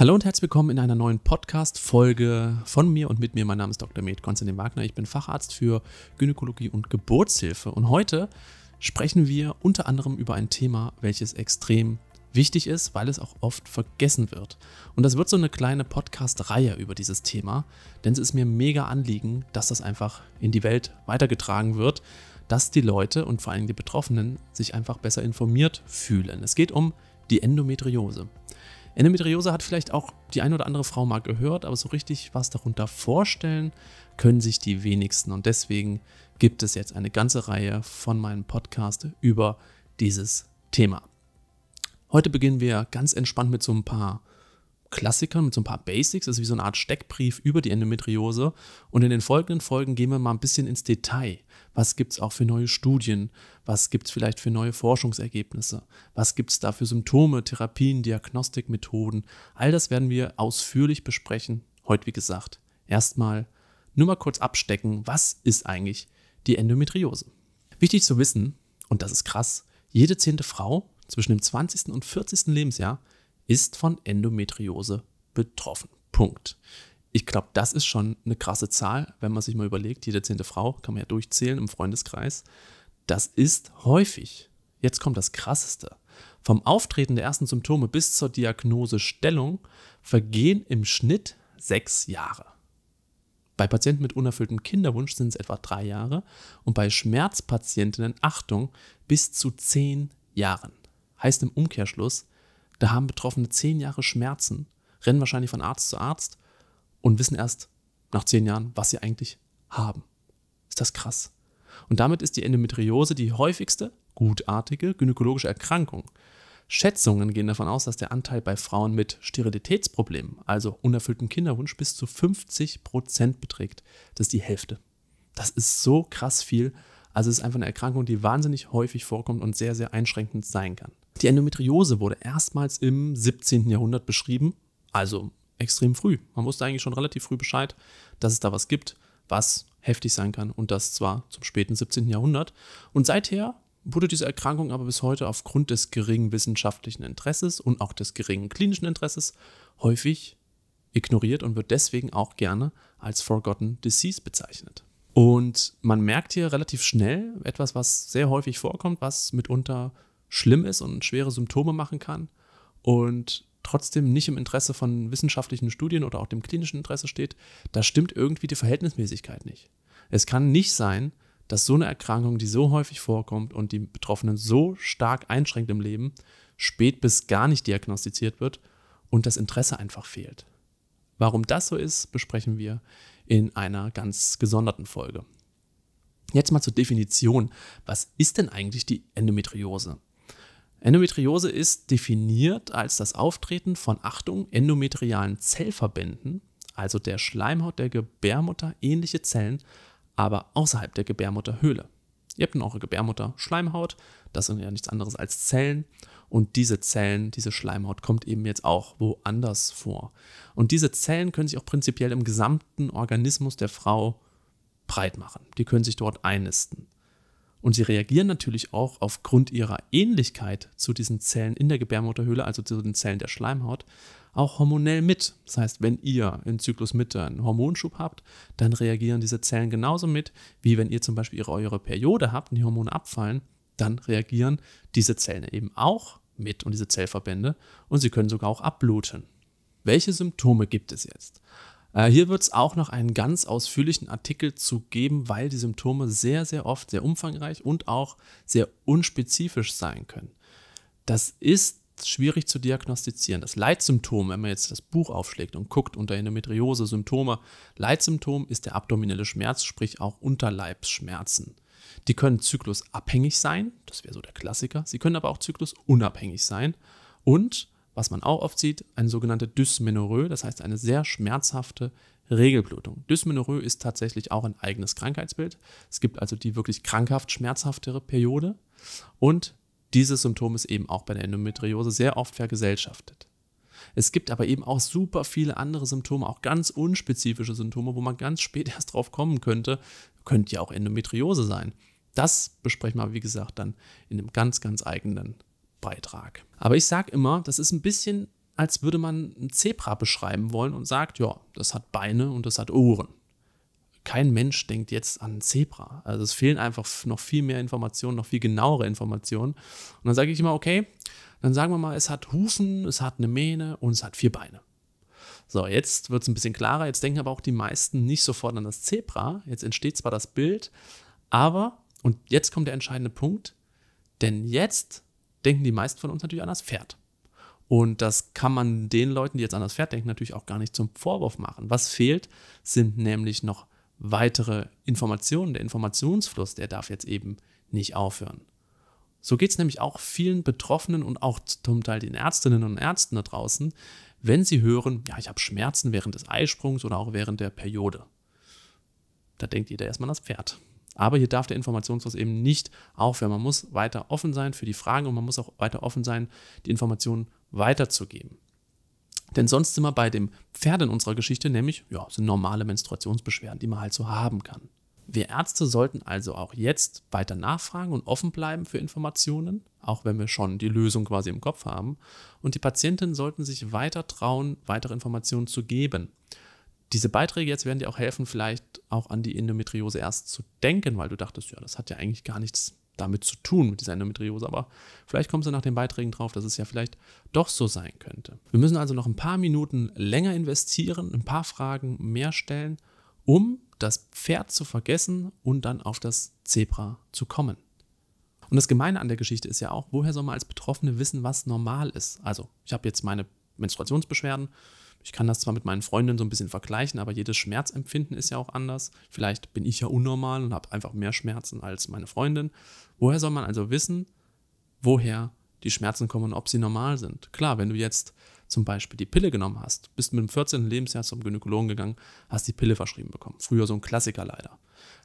Hallo und herzlich willkommen in einer neuen Podcast-Folge von mir und mit mir. Mein Name ist Dr. Med Konstantin Wagner. Ich bin Facharzt für Gynäkologie und Geburtshilfe. Und heute sprechen wir unter anderem über ein Thema, welches extrem wichtig ist, weil es auch oft vergessen wird. Und das wird so eine kleine Podcast-Reihe über dieses Thema, denn es ist mir mega Anliegen, dass das einfach in die Welt weitergetragen wird, dass die Leute und vor allem die Betroffenen sich einfach besser informiert fühlen. Es geht um die Endometriose. Endometriose hat vielleicht auch die eine oder andere Frau mal gehört, aber so richtig was darunter vorstellen können sich die wenigsten. Und deswegen gibt es jetzt eine ganze Reihe von meinem Podcast über dieses Thema. Heute beginnen wir ganz entspannt mit so ein paar Klassikern mit so ein paar Basics, also wie so eine Art Steckbrief über die Endometriose. Und in den folgenden Folgen gehen wir mal ein bisschen ins Detail. Was gibt es auch für neue Studien? Was gibt es vielleicht für neue Forschungsergebnisse? Was gibt es da für Symptome, Therapien, Diagnostikmethoden? All das werden wir ausführlich besprechen. Heute, wie gesagt, erstmal nur mal kurz abstecken, was ist eigentlich die Endometriose? Wichtig zu wissen, und das ist krass, jede zehnte Frau zwischen dem 20. und 40. Lebensjahr ist von Endometriose betroffen. Punkt. Ich glaube, das ist schon eine krasse Zahl, wenn man sich mal überlegt, jede zehnte Frau, kann man ja durchzählen im Freundeskreis. Das ist häufig. Jetzt kommt das Krasseste. Vom Auftreten der ersten Symptome bis zur Diagnosestellung vergehen im Schnitt sechs Jahre. Bei Patienten mit unerfülltem Kinderwunsch sind es etwa drei Jahre und bei Schmerzpatientinnen, Achtung, bis zu zehn Jahren. Heißt im Umkehrschluss, da haben Betroffene zehn Jahre Schmerzen, rennen wahrscheinlich von Arzt zu Arzt und wissen erst nach zehn Jahren, was sie eigentlich haben. Ist das krass? Und damit ist die Endometriose die häufigste gutartige gynäkologische Erkrankung. Schätzungen gehen davon aus, dass der Anteil bei Frauen mit Sterilitätsproblemen, also unerfülltem Kinderwunsch, bis zu 50 Prozent beträgt. Das ist die Hälfte. Das ist so krass viel. Also es ist einfach eine Erkrankung, die wahnsinnig häufig vorkommt und sehr, sehr einschränkend sein kann. Die Endometriose wurde erstmals im 17. Jahrhundert beschrieben, also extrem früh. Man wusste eigentlich schon relativ früh Bescheid, dass es da was gibt, was heftig sein kann und das zwar zum späten 17. Jahrhundert. Und seither wurde diese Erkrankung aber bis heute aufgrund des geringen wissenschaftlichen Interesses und auch des geringen klinischen Interesses häufig ignoriert und wird deswegen auch gerne als Forgotten Disease bezeichnet. Und man merkt hier relativ schnell etwas, was sehr häufig vorkommt, was mitunter schlimm ist und schwere Symptome machen kann und trotzdem nicht im Interesse von wissenschaftlichen Studien oder auch dem klinischen Interesse steht, da stimmt irgendwie die Verhältnismäßigkeit nicht. Es kann nicht sein, dass so eine Erkrankung, die so häufig vorkommt und die Betroffenen so stark einschränkt im Leben, spät bis gar nicht diagnostiziert wird und das Interesse einfach fehlt. Warum das so ist, besprechen wir in einer ganz gesonderten Folge. Jetzt mal zur Definition. Was ist denn eigentlich die Endometriose? Endometriose ist definiert als das Auftreten von Achtung endometrialen Zellverbänden, also der Schleimhaut der Gebärmutter ähnliche Zellen, aber außerhalb der Gebärmutterhöhle. Ihr habt in eure Gebärmutter Schleimhaut, das sind ja nichts anderes als Zellen und diese Zellen, diese Schleimhaut kommt eben jetzt auch woanders vor. Und diese Zellen können sich auch prinzipiell im gesamten Organismus der Frau breit machen. Die können sich dort einnisten. Und sie reagieren natürlich auch aufgrund ihrer Ähnlichkeit zu diesen Zellen in der Gebärmutterhöhle, also zu den Zellen der Schleimhaut, auch hormonell mit. Das heißt, wenn ihr in Zyklusmitte einen Hormonschub habt, dann reagieren diese Zellen genauso mit, wie wenn ihr zum Beispiel eure Periode habt und die Hormone abfallen, dann reagieren diese Zellen eben auch mit und diese Zellverbände und sie können sogar auch abbluten. Welche Symptome gibt es jetzt? Äh, hier wird es auch noch einen ganz ausführlichen Artikel zu geben, weil die Symptome sehr, sehr oft sehr umfangreich und auch sehr unspezifisch sein können. Das ist schwierig zu diagnostizieren. Das Leitsymptom, wenn man jetzt das Buch aufschlägt und guckt unter Endometriose Symptome, Leitsymptom ist der abdominelle Schmerz, sprich auch Unterleibsschmerzen. Die können zyklusabhängig sein, das wäre so der Klassiker. Sie können aber auch zyklusunabhängig sein und was man auch oft sieht, eine sogenannte Dysmenorrhoe, das heißt eine sehr schmerzhafte Regelblutung. Dysmenorrhoe ist tatsächlich auch ein eigenes Krankheitsbild. Es gibt also die wirklich krankhaft schmerzhaftere Periode und dieses Symptom ist eben auch bei der Endometriose sehr oft vergesellschaftet. Es gibt aber eben auch super viele andere Symptome, auch ganz unspezifische Symptome, wo man ganz spät erst drauf kommen könnte. Könnte ja auch Endometriose sein. Das besprechen wir, wie gesagt, dann in einem ganz, ganz eigenen Beitrag. Aber ich sage immer, das ist ein bisschen, als würde man ein Zebra beschreiben wollen und sagt, ja, das hat Beine und das hat Ohren. Kein Mensch denkt jetzt an ein Zebra. Also es fehlen einfach noch viel mehr Informationen, noch viel genauere Informationen. Und dann sage ich immer, okay, dann sagen wir mal, es hat Hufen, es hat eine Mähne und es hat vier Beine. So, jetzt wird es ein bisschen klarer. Jetzt denken aber auch die meisten nicht sofort an das Zebra. Jetzt entsteht zwar das Bild, aber, und jetzt kommt der entscheidende Punkt, denn jetzt denken die meisten von uns natürlich an das Pferd. Und das kann man den Leuten, die jetzt an das Pferd denken, natürlich auch gar nicht zum Vorwurf machen. Was fehlt, sind nämlich noch weitere Informationen. Der Informationsfluss, der darf jetzt eben nicht aufhören. So geht es nämlich auch vielen Betroffenen und auch zum Teil den Ärztinnen und Ärzten da draußen, wenn sie hören, ja, ich habe Schmerzen während des Eisprungs oder auch während der Periode. Da denkt jeder erstmal an das Pferd. Aber hier darf der Informationsfluss eben nicht aufhören. Man muss weiter offen sein für die Fragen und man muss auch weiter offen sein, die Informationen weiterzugeben. Denn sonst sind wir bei dem Pferd in unserer Geschichte, nämlich, ja, sind normale Menstruationsbeschwerden, die man halt so haben kann. Wir Ärzte sollten also auch jetzt weiter nachfragen und offen bleiben für Informationen, auch wenn wir schon die Lösung quasi im Kopf haben. Und die Patientinnen sollten sich weiter trauen, weitere Informationen zu geben diese Beiträge jetzt werden dir auch helfen, vielleicht auch an die Endometriose erst zu denken, weil du dachtest, ja, das hat ja eigentlich gar nichts damit zu tun mit dieser Endometriose, aber vielleicht kommst du nach den Beiträgen drauf, dass es ja vielleicht doch so sein könnte. Wir müssen also noch ein paar Minuten länger investieren, ein paar Fragen mehr stellen, um das Pferd zu vergessen und dann auf das Zebra zu kommen. Und das Gemeine an der Geschichte ist ja auch, woher soll man als Betroffene wissen, was normal ist? Also, ich habe jetzt meine Menstruationsbeschwerden, ich kann das zwar mit meinen Freundinnen so ein bisschen vergleichen, aber jedes Schmerzempfinden ist ja auch anders. Vielleicht bin ich ja unnormal und habe einfach mehr Schmerzen als meine Freundin. Woher soll man also wissen, woher die Schmerzen kommen und ob sie normal sind? Klar, wenn du jetzt zum Beispiel die Pille genommen hast, bist mit dem 14. Lebensjahr zum Gynäkologen gegangen, hast die Pille verschrieben bekommen. Früher so ein Klassiker leider.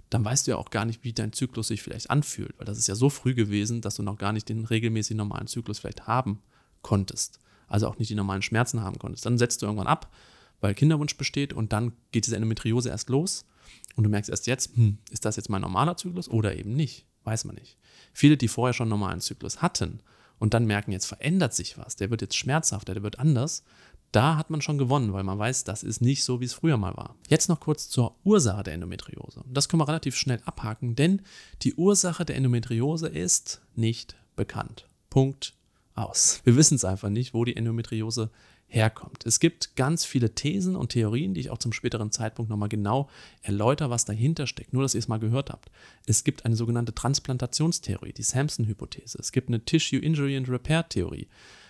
Dann weißt du ja auch gar nicht, wie dein Zyklus sich vielleicht anfühlt, weil das ist ja so früh gewesen, dass du noch gar nicht den regelmäßig normalen Zyklus vielleicht haben konntest also auch nicht die normalen Schmerzen haben konntest. Dann setzt du irgendwann ab, weil Kinderwunsch besteht und dann geht diese Endometriose erst los und du merkst erst jetzt, hm, ist das jetzt mein normaler Zyklus oder eben nicht? Weiß man nicht. Viele, die vorher schon einen normalen Zyklus hatten und dann merken, jetzt verändert sich was, der wird jetzt schmerzhafter, der wird anders, da hat man schon gewonnen, weil man weiß, das ist nicht so, wie es früher mal war. Jetzt noch kurz zur Ursache der Endometriose. Das können wir relativ schnell abhaken, denn die Ursache der Endometriose ist nicht bekannt. Punkt aus. Wir wissen es einfach nicht, wo die Endometriose herkommt. Es gibt ganz viele Thesen und Theorien, die ich auch zum späteren Zeitpunkt nochmal genau erläutere, was dahinter steckt. Nur, dass ihr es mal gehört habt. Es gibt eine sogenannte Transplantationstheorie, die Samson-Hypothese. Es gibt eine Tissue Injury and Repair-Theorie.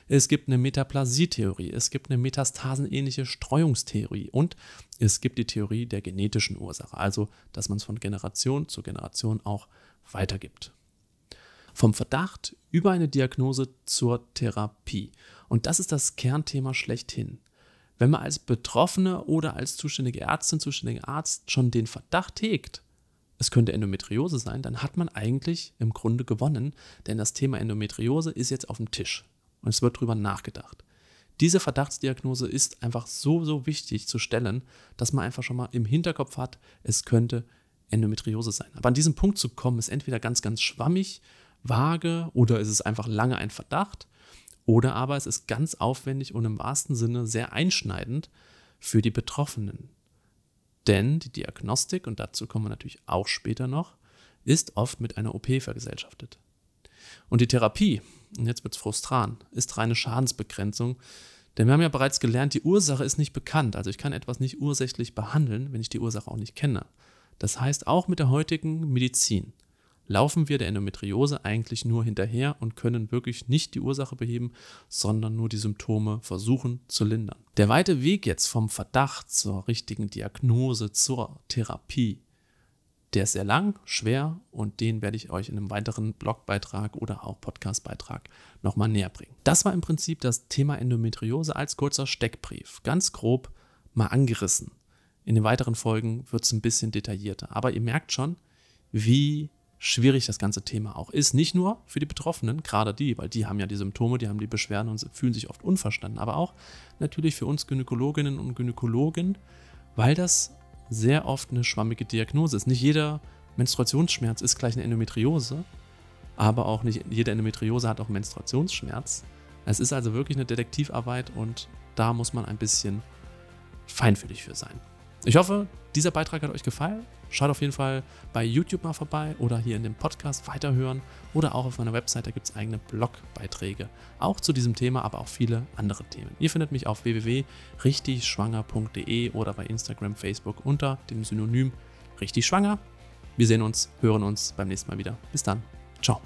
Es gibt eine Metaplasie-Theorie. Es gibt eine metastasenähnliche Streuungstheorie. Und es gibt die Theorie der genetischen Ursache. Also, dass man es von Generation zu Generation auch weitergibt. Vom Verdacht über eine Diagnose zur Therapie. Und das ist das Kernthema schlechthin. Wenn man als Betroffene oder als zuständige Ärztin, zuständiger Arzt schon den Verdacht hegt, es könnte Endometriose sein, dann hat man eigentlich im Grunde gewonnen, denn das Thema Endometriose ist jetzt auf dem Tisch und es wird darüber nachgedacht. Diese Verdachtsdiagnose ist einfach so, so wichtig zu stellen, dass man einfach schon mal im Hinterkopf hat, es könnte Endometriose sein. Aber an diesen Punkt zu kommen, ist entweder ganz, ganz schwammig vage oder ist es einfach lange ein Verdacht oder aber es ist ganz aufwendig und im wahrsten Sinne sehr einschneidend für die Betroffenen. Denn die Diagnostik, und dazu kommen wir natürlich auch später noch, ist oft mit einer OP vergesellschaftet. Und die Therapie, und jetzt wird es frustran, ist reine Schadensbegrenzung, denn wir haben ja bereits gelernt, die Ursache ist nicht bekannt, also ich kann etwas nicht ursächlich behandeln, wenn ich die Ursache auch nicht kenne. Das heißt, auch mit der heutigen Medizin laufen wir der Endometriose eigentlich nur hinterher und können wirklich nicht die Ursache beheben, sondern nur die Symptome versuchen zu lindern. Der weite Weg jetzt vom Verdacht zur richtigen Diagnose, zur Therapie, der ist sehr lang, schwer und den werde ich euch in einem weiteren Blogbeitrag oder auch Podcastbeitrag nochmal näher bringen. Das war im Prinzip das Thema Endometriose als kurzer Steckbrief, ganz grob mal angerissen. In den weiteren Folgen wird es ein bisschen detaillierter, aber ihr merkt schon, wie schwierig das ganze Thema auch ist. Nicht nur für die Betroffenen, gerade die, weil die haben ja die Symptome, die haben die Beschwerden und fühlen sich oft unverstanden, aber auch natürlich für uns Gynäkologinnen und Gynäkologen, weil das sehr oft eine schwammige Diagnose ist. Nicht jeder Menstruationsschmerz ist gleich eine Endometriose, aber auch nicht jede Endometriose hat auch Menstruationsschmerz. Es ist also wirklich eine Detektivarbeit und da muss man ein bisschen feinfühlig für sein. Ich hoffe, dieser Beitrag hat euch gefallen. Schaut auf jeden Fall bei YouTube mal vorbei oder hier in dem Podcast weiterhören oder auch auf meiner Website, da gibt es eigene Blogbeiträge. Auch zu diesem Thema, aber auch viele andere Themen. Ihr findet mich auf www.richtigschwanger.de oder bei Instagram, Facebook unter dem Synonym richtig schwanger. Wir sehen uns, hören uns beim nächsten Mal wieder. Bis dann. Ciao.